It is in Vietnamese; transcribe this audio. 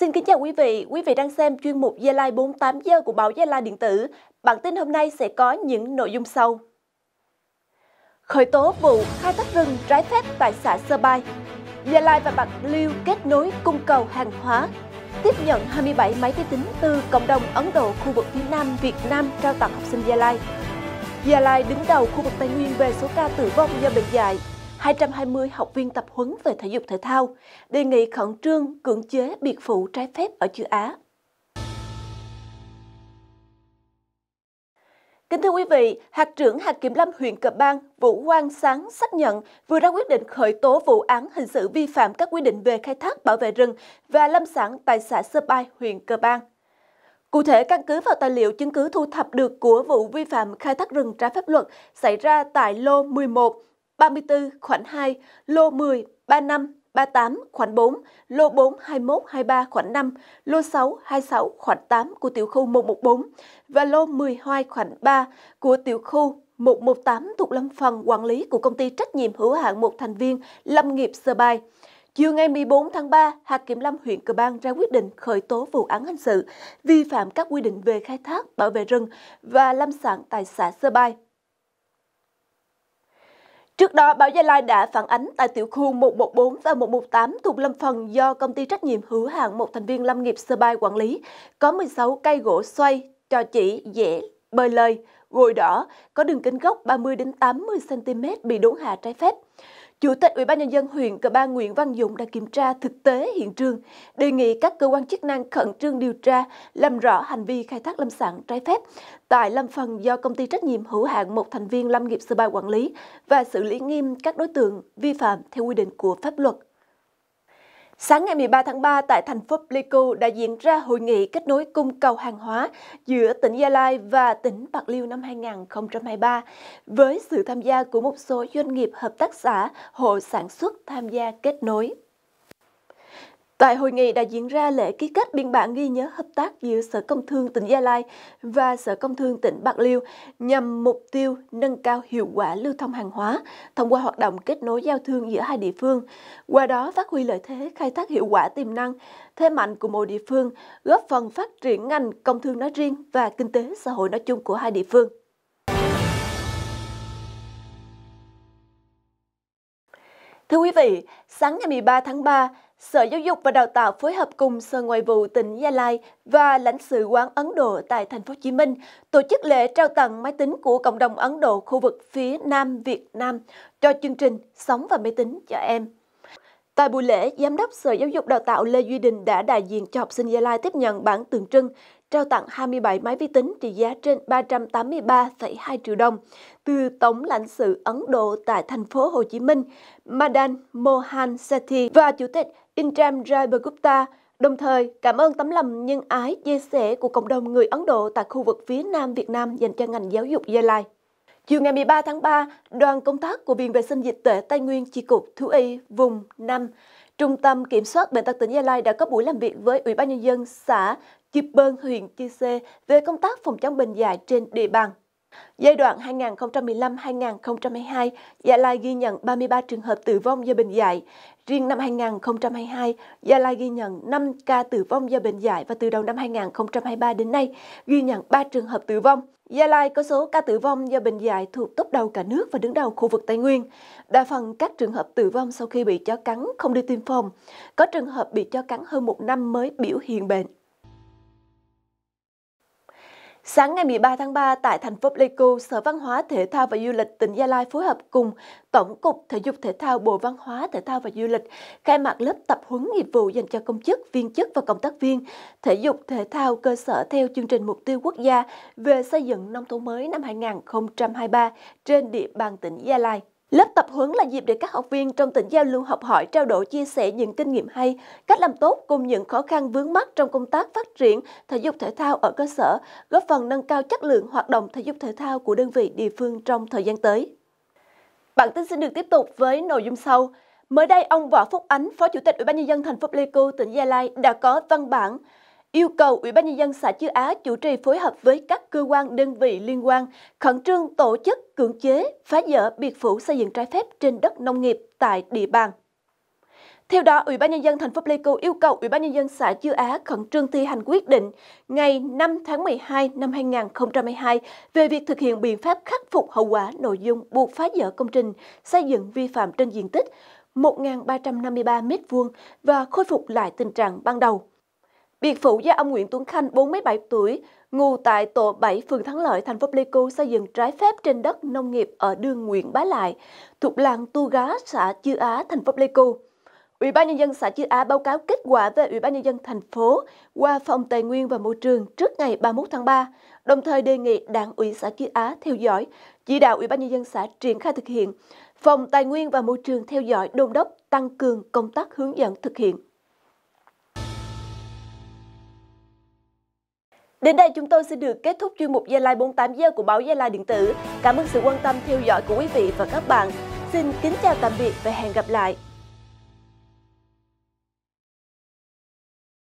Xin kính chào quý vị, quý vị đang xem chuyên mục Gia Lai 48 giờ của báo Gia Lai Điện tử. Bản tin hôm nay sẽ có những nội dung sau. Khởi tố vụ khai thác rừng trái phép tại xã Sơ Bai. Gia Lai và Bạc Liêu kết nối cung cầu hàng hóa. Tiếp nhận 27 máy vi tính từ cộng đồng Ấn Độ khu vực phía Nam Việt Nam trao tặng học sinh Gia Lai. Gia Lai đứng đầu khu vực Tây Nguyên về số ca tử vong do bệnh dạy 220 học viên tập huấn về thể dục thể thao, đề nghị khẩn trương cưỡng chế biệt phụ trái phép ở châu Á. Kính thưa quý vị, Hạt trưởng Hạt Kiểm lâm huyện Cờ Bang Vũ Quang Sáng xác nhận vừa ra quyết định khởi tố vụ án hình sự vi phạm các quy định về khai thác bảo vệ rừng và lâm sản tại xã Sơ Bai, huyện Cờ Bang. Cụ thể, căn cứ vào tài liệu chứng cứ thu thập được của vụ vi phạm khai thác rừng trái pháp luật xảy ra tại lô 11, 34 khoản 2, lô 10, 35, 38 khoản 4, lô 4 21 23 khoản 5, lô 6 26 khoản 8 của tiểu khu 114 và lô 12 khoản 3 của tiểu khu 118 thuộc lâm phần quản lý của công ty trách nhiệm hữu hạn một thành viên Lâm nghiệp Sơ Bài. Chiều ngày 14 tháng 3, Hạt Kiểm lâm huyện Cờ Bang ra quyết định khởi tố vụ án hình sự vi phạm các quy định về khai thác, bảo vệ rừng và lâm sản tại xã Sơ bài Trước đó, báo Gia Lai đã phản ánh tại tiểu khu 114 và 118 thuộc lâm phần do công ty trách nhiệm hữu hạn một thành viên lâm nghiệp Sơ Bai quản lý, có 16 cây gỗ xoay, cho chỉ, dễ, bơi lơi, gồi đỏ có đường kính gốc 30 đến 80 cm bị đốn hạ trái phép. Chủ tịch Ủy ban nhân dân huyện Cờ Ba Nguyễn Văn Dũng đã kiểm tra thực tế hiện trường, đề nghị các cơ quan chức năng khẩn trương điều tra, làm rõ hành vi khai thác lâm sản trái phép tại lâm phần do công ty trách nhiệm hữu hạn một thành viên lâm nghiệp Sơ Ba quản lý và xử lý nghiêm các đối tượng vi phạm theo quy định của pháp luật. Sáng ngày 13 tháng 3 tại thành phố Pleiku đã diễn ra hội nghị kết nối cung cầu hàng hóa giữa tỉnh Gia Lai và tỉnh Bạc Liêu năm 2023 với sự tham gia của một số doanh nghiệp hợp tác xã, hộ sản xuất tham gia kết nối. Tại hội nghị đã diễn ra lễ ký kết biên bản ghi nhớ hợp tác giữa Sở Công Thương tỉnh Gia Lai và Sở Công Thương tỉnh Bạc Liêu nhằm mục tiêu nâng cao hiệu quả lưu thông hàng hóa thông qua hoạt động kết nối giao thương giữa hai địa phương, qua đó phát huy lợi thế khai thác hiệu quả tiềm năng, thế mạnh của mỗi địa phương, góp phần phát triển ngành công thương nói riêng và kinh tế xã hội nói chung của hai địa phương. Thưa quý vị, sáng ngày 13 tháng 3, Sở Giáo dục và Đào tạo phối hợp cùng Sở Ngoại vụ tỉnh Gia Lai và lãnh sự quán Ấn Độ tại Thành phố Hồ Chí Minh tổ chức lễ trao tặng máy tính của cộng đồng Ấn Độ khu vực phía Nam Việt Nam cho chương trình Sống và máy tính cho em. Tại buổi lễ, Giám đốc Sở Giáo dục Đào tạo Lê Duy Đình đã đại diện cho học sinh Gia Lai tiếp nhận bản tượng trưng trao tặng 27 máy vi tính trị giá trên 383,2 triệu đồng từ Tổng lãnh sự Ấn Độ tại thành phố Hồ Chí Minh, Madan Mohan Sethi và Chủ tịch Indram Jayapagupta, đồng thời cảm ơn tấm lòng nhân ái chia sẻ của cộng đồng người Ấn Độ tại khu vực phía Nam Việt Nam dành cho ngành giáo dục Gia Lai. Chiều ngày 13 tháng 3, đoàn công tác của Viện Vệ sinh Dịch tễ Tây Nguyên Chi cục Thú y vùng 5 Trung tâm Kiểm soát Bệnh tật tỉnh Gia Lai đã có buổi làm việc với Ủy ban Nhân dân xã Chịp Bơn, huyện Chư Sê về công tác phòng chống bệnh dạy trên địa bàn. Giai đoạn 2015-2022, Gia Lai ghi nhận 33 trường hợp tử vong do bệnh dạy. Riêng năm 2022, Gia Lai ghi nhận 5 ca tử vong do bệnh dạy và từ đầu năm 2023 đến nay ghi nhận 3 trường hợp tử vong. Gia Lai có số ca tử vong do bệnh dạy thuộc top đầu cả nước và đứng đầu khu vực Tây Nguyên. Đa phần các trường hợp tử vong sau khi bị chó cắn không đi tiêm phòng. Có trường hợp bị chó cắn hơn một năm mới biểu hiện bệnh. Sáng ngày 13 tháng 3 tại thành phố Pleiku, Sở Văn hóa Thể thao và Du lịch tỉnh Gia Lai phối hợp cùng Tổng cục Thể dục Thể thao Bộ Văn hóa Thể thao và Du lịch khai mạc lớp tập huấn nghiệp vụ dành cho công chức, viên chức và cộng tác viên thể dục thể thao cơ sở theo chương trình mục tiêu quốc gia về xây dựng nông thôn mới năm 2023 trên địa bàn tỉnh Gia Lai. Lớp tập huấn là dịp để các học viên trong tỉnh giao lưu học hỏi, trao đổi, chia sẻ những kinh nghiệm hay, cách làm tốt cùng những khó khăn vướng mắt trong công tác phát triển thể dục thể thao ở cơ sở, góp phần nâng cao chất lượng hoạt động thể dục thể thao của đơn vị địa phương trong thời gian tới. Bản tin xin được tiếp tục với nội dung sau. Mới đây, ông Võ Phúc Ánh, Phó Chủ tịch Ủy ban nhân dân thành phố Pleiku, tỉnh Gia Lai đã có văn bản yêu cầu Ủy ban nhân dân xã Chư Á chủ trì phối hợp với các cơ quan đơn vị liên quan khẩn trương tổ chức cưỡng chế phá dỡ biệt phủ xây dựng trái phép trên đất nông nghiệp tại địa bàn. Theo đó, Ủy ban nhân dân thành phố Pleiku yêu cầu Ủy ban nhân dân xã Chư Á khẩn trương thi hành quyết định ngày 5 tháng 12 năm 2022 về việc thực hiện biện pháp khắc phục hậu quả nội dung buộc phá dỡ công trình xây dựng vi phạm trên diện tích 1.353 m2 và khôi phục lại tình trạng ban đầu. Biệt phủ do ông Nguyễn Tuấn Khanh, 47 tuổi, ngụ tại tổ 7 phường Thắng Lợi, thành phố Pleiku xây dựng trái phép trên đất nông nghiệp ở đường Nguyễn Bá Lại, thuộc làng Tu Gá, xã Chư Á, thành phố Pleiku. Ủy ban nhân dân xã Chư Á báo cáo kết quả về Ủy ban nhân dân thành phố qua Phòng Tài nguyên và Môi trường trước ngày 31 tháng 3, đồng thời đề nghị Đảng ủy xã Chư Á theo dõi, chỉ đạo Ủy ban nhân dân xã triển khai thực hiện. Phòng Tài nguyên và Môi trường theo dõi đôn đốc tăng cường công tác hướng dẫn thực hiện. Đến đây chúng tôi sẽ được kết thúc chuyên mục Gia Lai 48 giờ của báo Gia Lai điện tử. Cảm ơn sự quan tâm theo dõi của quý vị và các bạn. Xin kính chào tạm biệt và hẹn gặp lại.